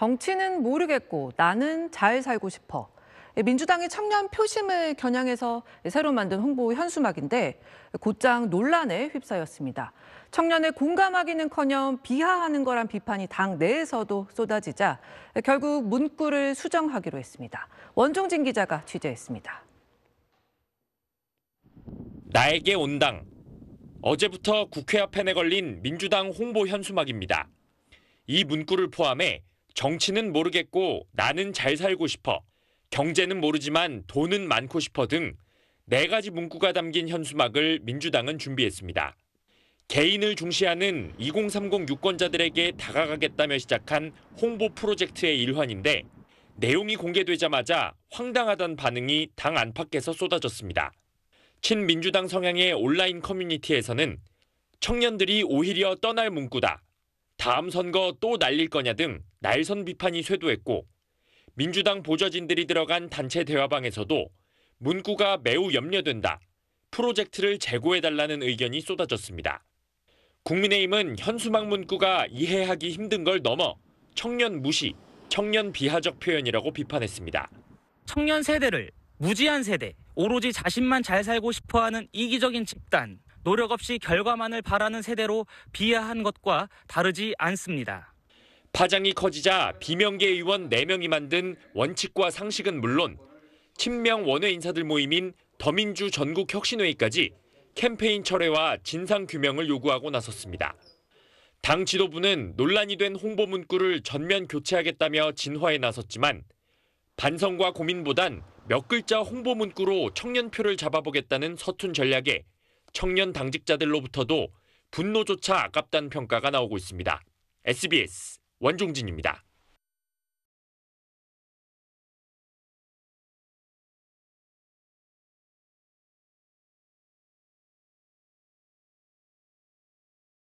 정치는 모르겠고 나는 잘 살고 싶어. 예, 민주당이 청년 표심을 겨냥해서 새로 만든 홍보 현수막인데 곧장 논란에 휩싸였습니다. 청년의 공감하기는커녕 비하하는 거란 비판이 당 내에서도 쏟아지자 결국 문구를 수정하기로 했습니다. 원종진 기자가 취재했습니다. 나에게 온당. 어제부터 국회 앞에 내걸린 민주당 홍보 현수막입니다. 이 문구를 포함해 정치는 모르겠고 나는 잘 살고 싶어, 경제는 모르지만 돈은 많고 싶어 등 네 가지 문구가 담긴 현수막을 민주당은 준비했습니다. 개인을 중시하는 2030 유권자들에게 다가가겠다며 시작한 홍보 프로젝트의 일환인데 내용이 공개되자마자 황당하다는 반응이 당 안팎에서 쏟아졌습니다. 친민주당 성향의 온라인 커뮤니티에서는 청년들이 오히려 떠날 문구다. 다음 선거 또 날릴 거냐 등 날선 비판이 쇄도했고 민주당 보좌진들이 들어간 단체 대화방에서도 문구가 매우 염려된다. 프로젝트를 재고해달라는 의견이 쏟아졌습니다. 국민의힘은 현수막 문구가 이해하기 힘든 걸 넘어 청년 무시, 청년 비하적 표현이라고 비판했습니다. 청년 세대를 무지한 세대, 오로지 자신만 잘 살고 싶어하는 이기적인 집단, 노력 없이 결과만을 바라는 세대로 비하한 것과 다르지 않습니다. 파장이 커지자 비명계 의원 4명이 만든 원칙과 상식은 물론 친명 원외 인사들 모임인 더민주 전국혁신회의까지 캠페인 철회와 진상 규명을 요구하고 나섰습니다. 당 지도부는 논란이 된 홍보 문구를 전면 교체하겠다며 진화에 나섰지만 반성과 고민보단 몇 글자 홍보 문구로 청년표를 잡아보겠다는 서툰 전략에 청년 당직자들로부터도 분노조차 아깝다는 평가가 나오고 있습니다. SBS 원종진입니다.